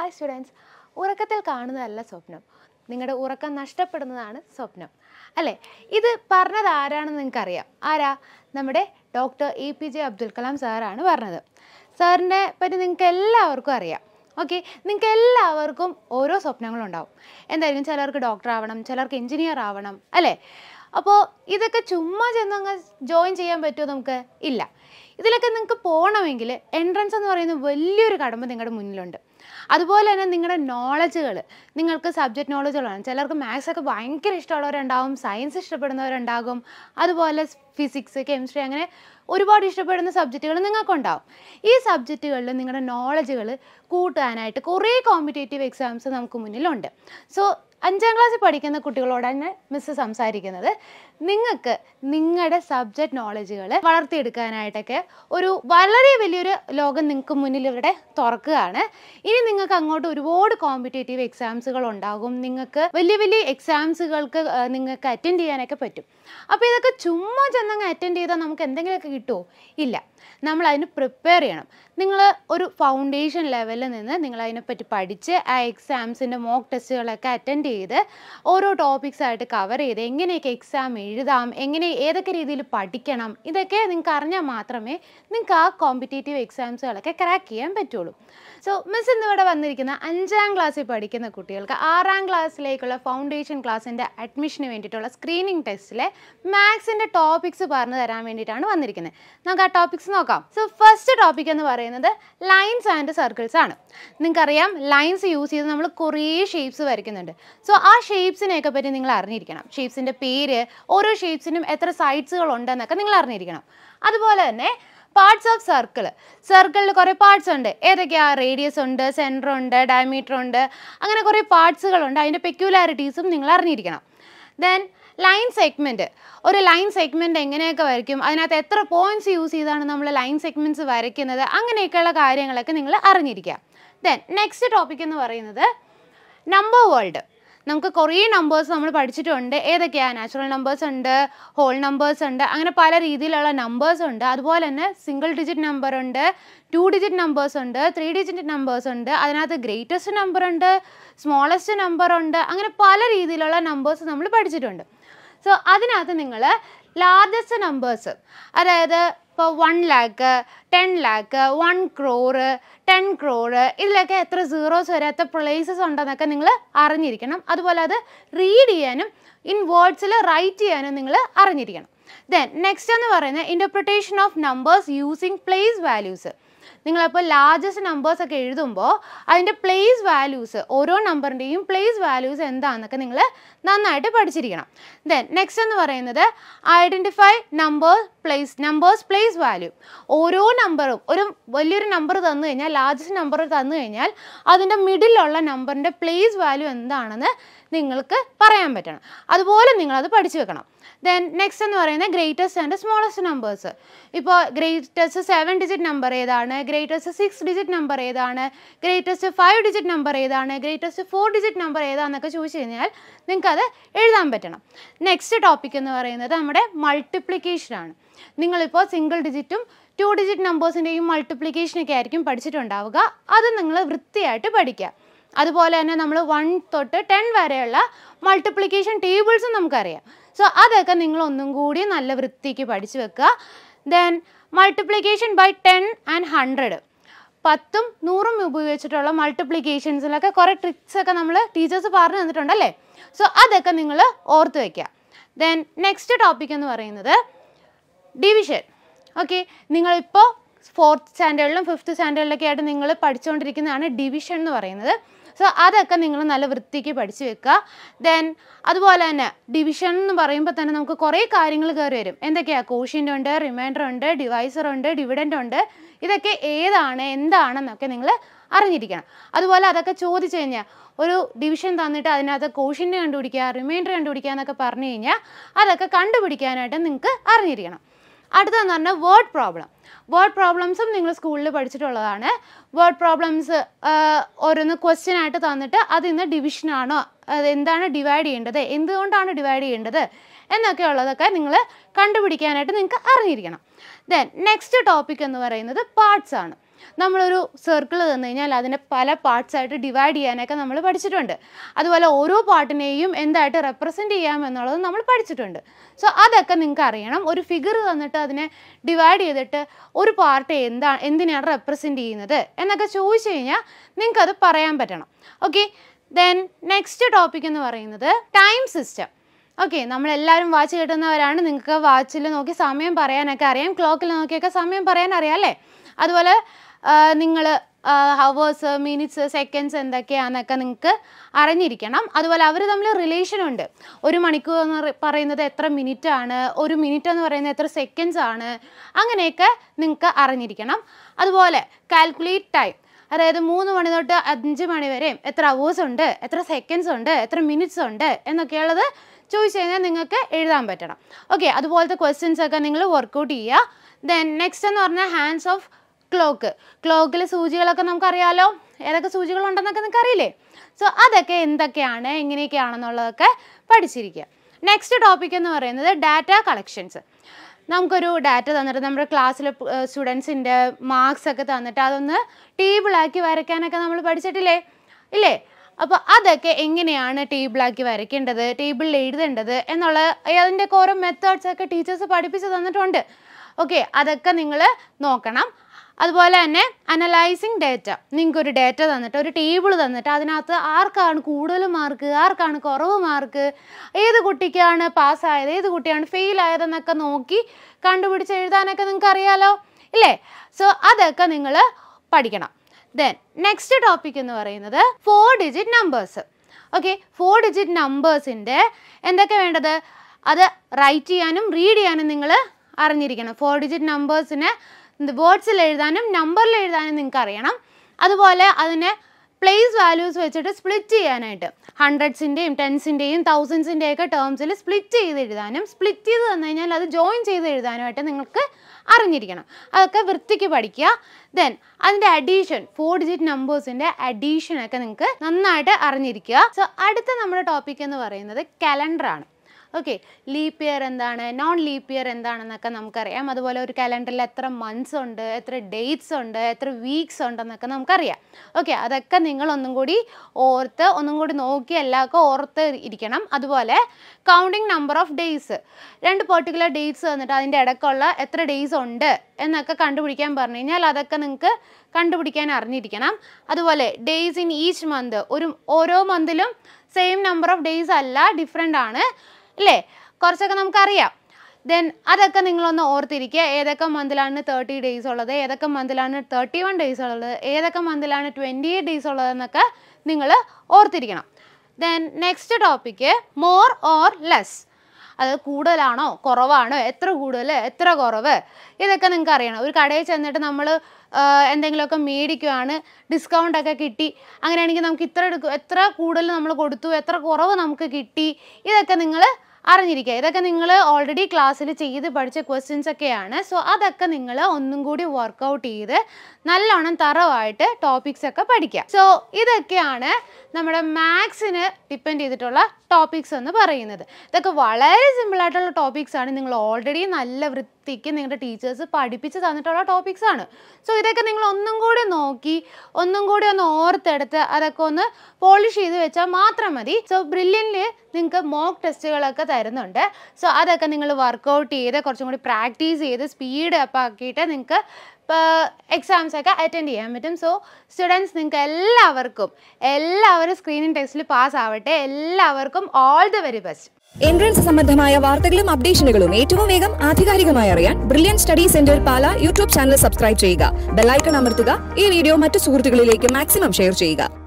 hi students ഉറക്കത്തിൽ കാണുന്നതല്ല സ്വപ്നം നിങ്ങളുടെ ഉറക്കം നഷ്ടപ്പെടുന്നതാണ് സ്വപ്നം അല്ലേ ഇത് പറഞ്ഞത് ആരാണെന്ന് നിങ്ങൾക്കറിയാം ആരാ നമ്മുടെ doctor A P J Abdul Kalam സാറാണ് പറഞ്ഞത് സാറിനെ പറ്റി നിങ്ങൾക്ക് എല്ലാവർക്കും അറിയാം ഓക്കെ നിങ്ങൾക്ക് എല്ലാവർക്കും ഓരോ സ്വപ്നങ്ങളുണ്ടാവും എന്തായാലും ചിലർക്ക് ഡോക്ടർ ആവണം ചിലർക്ക് എഞ്ചിനീയർ ആവണം അല്ലേ അപ്പോൾ ഇതൊക്കെ ചുമ്മാ ചെന്നങ്ങ് ജോയിൻ ചെയ്യാൻ പറ്റുമോ നമുക്ക് ഇല്ല ഇതിലൊക്കെ നിങ്ങൾക്ക് പോകണമെങ്കിൽ എൻട്രൻസ് എന്ന് പറയുന്ന വലിയൊരു കടമ്പ നിങ്ങളുടെ മുന്നിലുണ്ട് അതുപോലെ തന്നെ നിങ്ങളുടെ നോളജുകൾ നിങ്ങൾക്ക് സബ്ജക്റ്റ് നോളജുകളാണ് ചിലർക്ക് മാത്സ് ഒക്കെ ഭയങ്കര ഇഷ്ടമുള്ളവരുണ്ടാകും സയൻസ് ഇഷ്ടപ്പെടുന്നവരുണ്ടാകും അതുപോലെ ഫിസിക്സ് കെമിസ്ട്രി അങ്ങനെ ഒരുപാട് ഇഷ്ടപ്പെടുന്ന സബ്ജക്റ്റുകൾ നിങ്ങൾക്കുണ്ടാവും ഈ സബ്ജക്റ്റുകളിൽ നിങ്ങളുടെ നോളജുകൾ കൂട്ടാനായിട്ട് കുറേ കോമ്പറ്റേറ്റീവ് എക്സാംസ് നമുക്ക് മുന്നിലുണ്ട് സോ അഞ്ചാം ക്ലാസ്സിൽ പഠിക്കുന്ന കുട്ടികളോടാണ് മിസ്സ് സംസാരിക്കുന്നത് നിങ്ങൾക്ക് നിങ്ങളുടെ സബ്ജക്റ്റ് നോളജുകൾ വളർത്തിയെടുക്കാനായിട്ടൊക്കെ ഒരു വളരെ വലിയൊരു ലോകം നിങ്ങൾക്ക് മുന്നിൽ ഇവിടെ തുറക്കുകയാണ് ഇനി നിങ്ങൾ നിങ്ങൾക്ക് അങ്ങോട്ട് ഒരുപാട് കോമ്പറ്റേറ്റീവ് എക്സാംസുകൾ ഉണ്ടാകും നിങ്ങൾക്ക് വലിയ വലിയ എക്സാംസുകൾക്ക് നിങ്ങൾക്ക് അറ്റൻഡ് ചെയ്യാനൊക്കെ പറ്റും അപ്പോൾ ഇതൊക്കെ ചുമ്മാ ചെന്നങ്ങ് അറ്റൻഡ് ചെയ്താൽ നമുക്ക് എന്തെങ്കിലുമൊക്കെ കിട്ടുമോ ഇല്ല നമ്മൾ അതിന് പ്രിപ്പയർ ചെയ്യണം നിങ്ങൾ ഒരു ഫൗണ്ടേഷൻ ലെവലിൽ നിന്ന് നിങ്ങൾ അതിനെപ്പറ്റി പഠിച്ച് ആ എക്സാംസിൻ്റെ മോക്ക് ടെസ്റ്റുകളൊക്കെ അറ്റൻഡ് ചെയ്ത് ഓരോ ടോപ്പിക്സ് ആയിട്ട് കവർ ചെയ്ത് എങ്ങനെയൊക്കെ എക്സാം എഴുതാം എങ്ങനെ ഏതൊക്കെ രീതിയിൽ പഠിക്കണം ഇതൊക്കെ നിങ്ങൾക്ക് അറിഞ്ഞാൽ മാത്രമേ നിങ്ങൾക്ക് ആ കോമ്പറ്റേറ്റീവ് എക്സാംസുകളൊക്കെ ക്രാക്ക് ചെയ്യാൻ പറ്റുള്ളൂ സോ മിസ് ഇന്നിവിടെ വന്നിരിക്കുന്ന അഞ്ചാം ക്ലാസ്സിൽ പഠിക്കുന്ന കുട്ടികൾക്ക് ആറാം ക്ലാസ്സിലേക്കുള്ള ഫൗണ്ടേഷൻ ക്ലാസ്സിൻ്റെ അഡ്മിഷന് വേണ്ടിയിട്ടുള്ള സ്ക്രീനിങ് ടെസ്റ്റിലെ മാത്സിൻ്റെ ടോപ്പിക്സ് പറഞ്ഞു തരാൻ വേണ്ടിയിട്ടാണ് വന്നിരിക്കുന്നത് നമുക്ക് ആ ടോപ്പിക്സ് നോക്കാം സോ ഫസ്റ്റ് ടോപ്പിക് എന്ന് പറയുന്നത് ലൈൻസ് ആൻഡ് സർക്കിൾസ് ആണ് നിങ്ങൾക്കറിയാം ലൈൻസ് യൂസ് ചെയ്ത് നമ്മൾ കുറേ ഷേപ്സ് വരയ്ക്കുന്നുണ്ട് സോ ആ ഷേപ്സിനെയൊക്കെ പറ്റി നിങ്ങൾ അറിഞ്ഞിരിക്കണം ഷേപ്സിൻ്റെ പേര് ഓരോ ഷേപ്സിനും എത്ര സൈഡ്സുകൾ ഉണ്ടെന്നൊക്കെ നിങ്ങൾ അറിഞ്ഞിരിക്കണം അതുപോലെ തന്നെ പാർട്സ് ഓഫ് സർക്കിൾ സർക്കിളിൽ കുറേ പാർട്സ് ഉണ്ട് ഏതൊക്കെയാണ് റേഡിയസ് ഉണ്ട് സെൻറ്റർ ഉണ്ട് ഡയമീറ്റർ ഉണ്ട് അങ്ങനെ കുറേ പാർട്സുകളുണ്ട് അതിൻ്റെ പെക്യുലാരിറ്റീസും നിങ്ങൾ അറിഞ്ഞിരിക്കണം ദെൻ ലൈൻ സെഗ്മെൻറ്റ് ഒരു ലൈൻ സെഗ്മെൻ്റ് എങ്ങനെയൊക്കെ വരയ്ക്കും അതിനകത്ത് എത്ര പോയിൻറ്റ്സ് യൂസ് ചെയ്താണ് നമ്മൾ ലൈൻ സെഗ്മെൻറ്റ്സ് വരയ്ക്കുന്നത് അങ്ങനെയൊക്കെയുള്ള കാര്യങ്ങളൊക്കെ നിങ്ങൾ അറിഞ്ഞിരിക്കുക ദെൻ നെക്സ്റ്റ് ടോപ്പിക് എന്ന് പറയുന്നത് നമ്പർ വേൾഡ് നമുക്ക് കുറേ നമ്പേഴ്സ് നമ്മൾ പഠിച്ചിട്ടുണ്ട് ഏതൊക്കെയാണ് നാച്ചുറൽ നമ്പേഴ്സ് ഉണ്ട് ഹോൾ നമ്പേഴ്സ് ഉണ്ട് അങ്ങനെ പല രീതിയിലുള്ള നമ്പേഴ്സ് ഉണ്ട് അതുപോലെ തന്നെ സിംഗിൾ ഡിജിറ്റ് നമ്പർ ഉണ്ട് ടു ഡിജിറ്റ് നമ്പേഴ്സ് ഉണ്ട് ത്രീ ഡിജിറ്റ് നമ്പേഴ്സ് ഉണ്ട് അതിനകത്ത് ഗ്രേറ്റസ്റ്റ് നമ്പർ ഉണ്ട് സ്മോളസ്റ്റ് നമ്പർ ഉണ്ട് അങ്ങനെ പല രീതിയിലുള്ള നമ്പേഴ്സ് നമ്മൾ പഠിച്ചിട്ടുണ്ട് സോ അതിനകത്ത് നിങ്ങൾ ലാർജസ്റ്റ് നമ്പേഴ്സ് അതായത് ഇപ്പോൾ one lakh ten lakh one crore ten crore ഇതിലൊക്കെ എത്ര സീറോസ് വരെ എത്ര പ്ലേസസ് ഉണ്ടെന്നൊക്കെ നിങ്ങൾ അറിഞ്ഞിരിക്കണം അതുപോലെ അത് റീഡ് ചെയ്യാനും ഇൻ വേർഡ്സിൽ റൈറ്റ് ചെയ്യാനും നിങ്ങൾ അറിഞ്ഞിരിക്കണം ദെൻ നെക്സ്റ്റ് എന്ന് പറയുന്നത് interpretation of numbers using place values നിങ്ങളപ്പോൾ ലാർജസ്റ്റ് നമ്പേഴ്സ് ഒക്കെ എഴുതുമ്പോൾ അതിൻ്റെ പ്ലേസ് വാല്യൂസ് ഓരോ നമ്പറിൻ്റെയും പ്ലേസ് വാല്യൂസ് എന്താണെന്നൊക്കെ നിങ്ങൾ നന്നായിട്ട് പഠിച്ചിരിക്കണം ദെൻ നെക്സ്റ്റ് എന്ന് പറയുന്നത് identify number place numbers place value ഓരോ നമ്പറും ഒരു വലിയൊരു നമ്പർ തന്നു കഴിഞ്ഞാൽ ലാർജസ്റ്റ് നമ്പർ തന്നു കഴിഞ്ഞാൽ അതിൻ്റെ മിഡിലുള്ള നമ്പറിൻ്റെ പ്ലേസ് വാല്യൂ എന്താണെന്ന് നിങ്ങൾക്ക് പറയാൻ പറ്റണം അതുപോലെ നിങ്ങളത് പഠിച്ചു വെക്കണം ദെൻ നെക്സ്റ്റ് എന്ന് പറയുന്നത് ഗ്രേറ്റസ്റ്റ് ആൻഡ് സ്മോളസ്റ്റ് നമ്പേഴ്സ് ഇപ്പോൾ ഗ്രേറ്റസ്റ്റ് സെവൻ ഡിജിറ്റ് നമ്പർ ഏതാണ് ഗ്രേറ്റസ്റ്റ് സിക്സ് ഡിജിറ്റ് നമ്പർ ഏതാണ് ഗ്രേറ്റസ്റ്റ് ഫൈവ് ഡിജിറ്റ് നമ്പർ ഏതാണ് ഗ്രേറ്റസ്റ്റ് ഫോർ ഡിജിറ്റ് നമ്പർ ഏതാണെന്നൊക്കെ ചോദിച്ചു കഴിഞ്ഞാൽ നിങ്ങൾക്കത് എഴുതാൻ പറ്റണം നെക്സ്റ്റ് ടോപ്പിക് എന്ന് പറയുന്നത് നമ്മുടെ മൾട്ടിപ്ലിക്കേഷനാണ് നിങ്ങളിപ്പോൾ സിംഗിൾ ഡിജിറ്റും ടു ഡിജിറ്റ് നമ്പേഴ്സിൻ്റെയും മൾട്ടിപ്ലിക്കേഷനൊക്കെ ആയിരിക്കും പഠിച്ചിട്ടുണ്ടാവുക അത് നിങ്ങൾ വൃത്തിയായിട്ട് പഠിക്കുക അതുപോലെ തന്നെ നമ്മൾ വൺ തൊട്ട് ടെൻ വരെയുള്ള മൾട്ടിപ്ലിക്കേഷൻ ടേബിൾസും നമുക്കറിയാം സോ അതൊക്കെ നിങ്ങൾ ഒന്നും കൂടി നല്ല വൃത്തിക്ക് പഠിച്ചു വെക്കുക then multiplication by ten and hundred പത്തും നൂറും ഉപയോഗിച്ചിട്ടുള്ള മൾട്ടിപ്ലിക്കേഷൻസിലൊക്കെ കുറേ ട്രിക്സ് ഒക്കെ നമ്മൾ ടീച്ചേഴ്സ് പറഞ്ഞു തന്നിട്ടുണ്ടല്ലേ സോ അതൊക്കെ നിങ്ങൾ ഓർത്ത് വയ്ക്കുക ദെൻ നെക്സ്റ്റ് ടോപ്പിക് എന്ന് പറയുന്നത് ഡിവിഷൻ ഓക്കെ നിങ്ങളിപ്പോൾ ഫോർത്ത് സ്റ്റാൻഡേർഡിലും ഫിഫ്ത്ത് സ്റ്റാൻഡേർഡിലൊക്കെ ആയിട്ട് നിങ്ങൾ പഠിച്ചുകൊണ്ടിരിക്കുന്നതാണ് ഡിവിഷൻ എന്ന് പറയുന്നത് സോ അതൊക്കെ നിങ്ങൾ നല്ല വൃത്തിക്ക് പഠിച്ചു വെക്കുക ദെൻ അതുപോലെ തന്നെ ഡിവിഷൻ എന്ന് പറയുമ്പോൾ തന്നെ നമുക്ക് കുറേ കാര്യങ്ങൾ കയറി വരും എന്തൊക്കെയാണ് കോഷ്യൻ്റ് ഉണ്ട് റിമൈൻഡർ ഉണ്ട് ഡിവൈസർ ഉണ്ട് ഡിവിഡൻ്റ് ഉണ്ട് ഇതൊക്കെ ഏതാണ് എന്താണെന്നൊക്കെ നിങ്ങൾ അറിഞ്ഞിരിക്കണം അതുപോലെ അതൊക്കെ ചോദിച്ചു കഴിഞ്ഞാൽ ഒരു ഡിവിഷൻ തന്നിട്ട് അതിനകത്ത് കോഷ്യൻ്റ് കണ്ടുപിടിക്കുക റിമൈൻഡർ കണ്ടുപിടിക്കുക എന്നൊക്കെ പറഞ്ഞു കഴിഞ്ഞാൽ അതൊക്കെ കണ്ടുപിടിക്കാനായിട്ട് നിങ്ങൾക്ക് അറിഞ്ഞിരിക്കണം അടുത്തതെന്ന് പറഞ്ഞാൽ വേർഡ് പ്രോബ്ലം വേർഡ് പ്രോബ്ലംസും നിങ്ങൾ സ്കൂളിൽ പഠിച്ചിട്ടുള്ളതാണ് വേർഡ് പ്രോബ്ലംസ് ഓരോന്ന് ക്വസ്റ്റ്യൻ ആയിട്ട് തന്നിട്ട് അതിൽ നിന്ന് ഡിവിഷനാണോ എന്താണ് ഡിവൈഡ് ചെയ്യേണ്ടത് എന്തുകൊണ്ടാണ് ഡിവൈഡ് ചെയ്യേണ്ടത് എന്നൊക്കെ ഉള്ളതൊക്കെ നിങ്ങൾ കണ്ടുപിടിക്കാനായിട്ട് നിങ്ങൾക്ക് അറിഞ്ഞിരിക്കണം ദെൻ നെക്സ്റ്റ് ടോപ്പിക് എന്ന് പറയുന്നത് പാർട്സ് ആണ് നമ്മളൊരു സർക്കിൾ തന്നു കഴിഞ്ഞാൽ അതിനെ പല പാർട്സ് ആയിട്ട് ഡിവൈഡ് ചെയ്യാനൊക്കെ നമ്മൾ പഠിച്ചിട്ടുണ്ട് അതുപോലെ ഓരോ പാർട്ടിനെയും എന്തായിട്ട് റെപ്രസെൻ്റ് ചെയ്യാം എന്നുള്ളത് നമ്മൾ പഠിച്ചിട്ടുണ്ട് സോ അതൊക്കെ നിങ്ങൾക്ക് അറിയണം ഒരു ഫിഗർ തന്നിട്ട് അതിനെ ഡിവൈഡ് ചെയ്തിട്ട് ഒരു പാർട്ട് എന്താ എന്തിനാണ് റെപ്രസെൻ്റ് ചെയ്യുന്നത് എന്നൊക്കെ ചോദിച്ചു കഴിഞ്ഞാൽ നിങ്ങൾക്കത് പറയാൻ പറ്റണം ഓക്കെ ദെൻ നെക്സ്റ്റ് ടോപ്പിക് എന്ന് പറയുന്നത് ടൈം സിസ്റ്റം ഓക്കെ നമ്മളെല്ലാവരും വാച്ച് കിട്ടുന്നവരാണ് നിങ്ങൾക്ക് വാച്ചിൽ നോക്കി സമയം പറയാനൊക്കെ അറിയാം ക്ലോക്കിൽ നോക്കിയൊക്കെ സമയം പറയാൻ അല്ലേ അതുപോലെ നിങ്ങൾ ഹവേഴ്സ് മിനിറ്റ്സ് സെക്കൻഡ്സ് എന്തൊക്കെയാണെന്നൊക്കെ നിങ്ങൾക്ക് അറിഞ്ഞിരിക്കണം അതുപോലെ അവർ തമ്മിൽ റിലേഷൻ ഉണ്ട് ഒരു മണിക്കൂർ എന്ന് പറയുന്നത് എത്ര മിനിറ്റ് ആണ് ഒരു മിനിറ്റ് എന്ന് പറയുന്നത് എത്ര സെക്കൻഡ്സ് ആണ് അങ്ങനെയൊക്കെ നിങ്ങൾക്ക് അറിഞ്ഞിരിക്കണം അതുപോലെ കാൽക്കുലേറ്റ് ടൈം അതായത് മൂന്ന് മണി തൊട്ട് അഞ്ച് മണി വരെയും എത്ര അവേഴ്സ് ഉണ്ട് എത്ര സെക്കൻഡ്സ് ഉണ്ട് എത്ര മിനിറ്റ്സ് ഉണ്ട് എന്നൊക്കെയുള്ളത് ചോദിച്ചു കഴിഞ്ഞാൽ നിങ്ങൾക്ക് എഴുതാൻ പറ്റണം ഓക്കെ അതുപോലത്തെ ക്വസ്റ്റ്യൻസ് ഒക്കെ നിങ്ങൾ വർക്കൗട്ട് ചെയ്യുക ദെൻ നെക്സ്റ്റ് എന്ന് പറഞ്ഞാൽ ഹാൻഡ്സ് ഓഫ് ക്ലോക്ക് ക്ലോക്കിൽ സൂചികളൊക്കെ നമുക്കറിയാലോ ഏതൊക്കെ ഉണ്ടെന്നൊക്കെ നിങ്ങൾക്ക് അറിയില്ലേ സോ അതൊക്കെ എന്തൊക്കെയാണ് എങ്ങനെയൊക്കെയാണെന്നുള്ളതൊക്കെ പഠിച്ചിരിക്കുക നെക്സ്റ്റ് ടോപ്പിക് എന്ന് പറയുന്നത് ഡാറ്റ കളക്ഷൻസ് നമുക്കൊരു ഡാറ്റ തന്നിട്ട് നമ്മുടെ ക്ലാസ്സിലെ സ്റ്റുഡൻസിൻ്റെ മാർക്സ് ഒക്കെ തന്നിട്ട് അതൊന്ന് ടേബിളാക്കി വരയ്ക്കാനൊക്കെ നമ്മൾ പഠിച്ചിട്ടില്ലേ ഇല്ലേ അപ്പോൾ അതൊക്കെ എങ്ങനെയാണ് ടേബിളാക്കി വരയ്ക്കേണ്ടത് ടേബിളിൽ എഴുതേണ്ടത് എന്നുള്ള അതിൻ്റെയൊക്കെ ഓരോ മെത്തേഡ്സ് ഒക്കെ ടീച്ചേഴ്സ് പഠിപ്പിച്ച് തന്നിട്ടുണ്ട് ഓക്കെ അതൊക്കെ നിങ്ങൾ നോക്കണം അതുപോലെ തന്നെ അനലൈസിങ് ഡേറ്റ ഒരു ഡേറ്റ തന്നിട്ട് ഒരു ടേബിൾ തന്നിട്ട് അതിനകത്ത് ആർക്കാണ് കൂടുതൽ മാർക്ക് ആർക്കാണ് കുറവ് മാർക്ക് ഏത് കുട്ടിക്കാണ് പാസ്സായത് ഏത് കുട്ടിയാണ് ഫെയിൽ ആയതെന്നൊക്കെ നോക്കി കണ്ടുപിടിച്ച് എഴുതാനൊക്കെ നിങ്ങൾക്ക് അറിയാലോ ഇല്ലേ സോ അതൊക്കെ നിങ്ങൾ പഠിക്കണം ദെൻ നെക്സ്റ്റ് ടോപ്പിക് എന്ന് പറയുന്നത് four digit numbers okay four digit നമ്പേഴ്സിൻ്റെ എന്തൊക്കെ വേണ്ടത് അത് റൈറ്റ് ചെയ്യാനും റീഡ് ചെയ്യാനും നിങ്ങൾ അറിഞ്ഞിരിക്കണം ഫോർ ഡിജിറ്റ് നമ്പേഴ്സിനെ വേർഡ്സിൽ എഴുതാനും നമ്പറിൽ എഴുതാനും നിങ്ങൾക്ക് അറിയണം അതുപോലെ അതിനെ പ്ലേസ് വാല്യൂസ് വെച്ചിട്ട് സ്പ്ലിറ്റ് ചെയ്യാനായിട്ട് ഹൺഡ്രഡ്സിൻ്റെയും ടെൻസിൻ്റെയും തൗസൻഡ്സിൻ്റെയൊക്കെ ടേംസിൽ സ്പ്ലിറ്റ് ചെയ്ത് എഴുതാനും സ്പ്ലിറ്റ് ചെയ്ത് തന്നു കഴിഞ്ഞാൽ അത് ജോയിൻ ചെയ്ത് എഴുതാനുമായിട്ട് നിങ്ങൾക്ക് അറിഞ്ഞിരിക്കണം അതൊക്കെ വൃത്തിക്ക് പഠിക്കുക ദെൻ അതിൻ്റെ അഡീഷൻ ഫോർ ഡിജിറ്റ് നമ്പേഴ്സിൻ്റെ അഡീഷനൊക്കെ നിങ്ങൾക്ക് നന്നായിട്ട് അറിഞ്ഞിരിക്കുക സോ അടുത്ത നമ്മുടെ ടോപ്പിക് എന്ന് പറയുന്നത് കലണ്ടറാണ് ഓക്കെ ലീപ്പ് ഇയർ എന്താണ് നോൺ ലീപ്പ് ഇയർ എന്താണെന്നൊക്കെ നമുക്കറിയാം അതുപോലെ ഒരു കലണ്ടറിൽ എത്ര മന്ത്സ് ഉണ്ട് എത്ര ഡേറ്റ്സ് ഉണ്ട് എത്ര വീക്സ് ഉണ്ടെന്നൊക്കെ നമുക്കറിയാം ഓക്കെ അതൊക്കെ നിങ്ങൾ ഒന്നും കൂടി ഓർത്ത് ഒന്നും കൂടി നോക്കി എല്ലാവർക്കും ഓർത്ത് ഇരിക്കണം അതുപോലെ കൗണ്ടിങ് നമ്പർ ഓഫ് ഡേയ്സ് രണ്ട് പെർട്ടിക്കുലർ ഡേറ്റ്സ് തന്നിട്ട് അതിൻ്റെ ഇടയ്ക്കുള്ള എത്ര ഡേയ്സ് ഉണ്ട് എന്നൊക്കെ കണ്ടുപിടിക്കാൻ പറഞ്ഞു കഴിഞ്ഞാൽ അതൊക്കെ നിങ്ങൾക്ക് കണ്ടുപിടിക്കാൻ അറിഞ്ഞിരിക്കണം അതുപോലെ ഡേയ്സ് ഇൻ ഈച്ച് മന്ത് ഒരു ഓരോ മന്തിലും സെയിം നമ്പർ ഓഫ് ഡേയ്സ് അല്ല ഡിഫറെൻ്റ് ആണ് അല്ലേ കുറച്ചൊക്കെ നമുക്കറിയാം ദെൻ അതൊക്കെ നിങ്ങളൊന്ന് ഓർത്തിരിക്കുക ഏതൊക്കെ മന്തിലാണ് തേർട്ടി ഡേയ്സ് ഉള്ളത് ഏതൊക്കെ മന്തിലാണ് തേർട്ടി വൺ ഡേയ്സ് ഉള്ളത് ഏതൊക്കെ മന്തിലാണ് ട്വൻറ്റി എയ്റ്റ് ഡേയ്സ് ഉള്ളതെന്നൊക്കെ നിങ്ങൾ ഓർത്തിരിക്കണം then next topic more or less അത് കൂടുതലാണോ കുറവാണോ എത്ര കൂടുതൽ എത്ര കുറവ് ഇതൊക്കെ നിങ്ങൾക്ക് അറിയണം ഒരു കടയിൽ ചെന്നിട്ട് നമ്മൾ എന്തെങ്കിലുമൊക്കെ മേടിക്കുവാണ് ഡിസ്കൗണ്ടൊക്കെ കിട്ടി അങ്ങനെയാണെങ്കിൽ നമുക്ക് ഇത്ര എടുക്കും എത്ര കൂടുതൽ നമ്മൾ കൊടുത്തു എത്ര കുറവ് നമുക്ക് കിട്ടി ഇതൊക്കെ നിങ്ങൾ അറിഞ്ഞിരിക്കുക ഇതൊക്കെ നിങ്ങൾ ഓൾറെഡി ക്ലാസ്സിൽ ചെയ്ത് പഠിച്ച ക്വസ്റ്റ്യൻസ് ഒക്കെയാണ് സോ അതൊക്കെ നിങ്ങൾ ഒന്നും കൂടി വർക്കൗട്ട് ചെയ്ത് നല്ലോണം തറവായിട്ട് ടോപ്പിക്സ് ഒക്കെ പഠിക്കുക സോ ഇതൊക്കെയാണ് നമ്മുടെ മാത്സിന് ഡിപ്പെൻഡ് ചെയ്തിട്ടുള്ള ടോപ്പിക്സ് എന്ന് പറയുന്നത് ഇതൊക്കെ വളരെ സിമ്പിളായിട്ടുള്ള ടോപ്പിക്സ് ആണ് നിങ്ങൾ ഓൾറെഡി നല്ല വൃത്തിക്ക് നിങ്ങളുടെ ടീച്ചേഴ്സ് പഠിപ്പിച്ച് തന്നിട്ടുള്ള ടോപ്പിക്സ് ആണ് സോ ഇതൊക്കെ നിങ്ങൾ ഒന്നും കൂടി നോക്കി ഒന്നും കൂടി ഒന്ന് ഓർത്തെടുത്ത് അതൊക്കെ ഒന്ന് പോളിഷ് ചെയ്ത് വെച്ചാൽ മാത്രം മതി സോ ബ്രില്യൻ്റ് നിങ്ങൾക്ക് മോക്ക് ടെസ്റ്റുകളൊക്കെ തരുന്നുണ്ട് സോ അതൊക്കെ നിങ്ങൾ വർക്കൗട്ട് ചെയ്ത് കുറച്ചും കൂടി പ്രാക്ടീസ് ചെയ്ത് സ്പീഡ് അപ്പ് ആക്കിയിട്ട് നിങ്ങൾക്ക് എക്സാംസ് ഒക്കെ അറ്റൻഡ് ചെയ്യാൻ പറ്റും സോ സ്റ്റുഡൻസ് നിങ്ങൾക്ക് എല്ലാവർക്കും എല്ലാവരും സ്ക്രീനിങ് ടെസ്റ്റിൽ പാസ് ആവട്ടെ എല്ലാവർക്കും all the very best entrance സംബന്ധമായ വാർത്തകളും അപ്ഡേഷനുകളും ഏറ്റവും വേഗം ആധികാരികമായി അറിയാൻ brilliant study centre Pala YouTube channel subscribe ചെയ്യുക ബെല്ലൈക്കൺ അമർത്തുക ഈ വീഡിയോ മറ്റു സുഹൃത്തുക്കളിലേക്ക് മാക്സിമം ഷെയർ ചെയ്യുക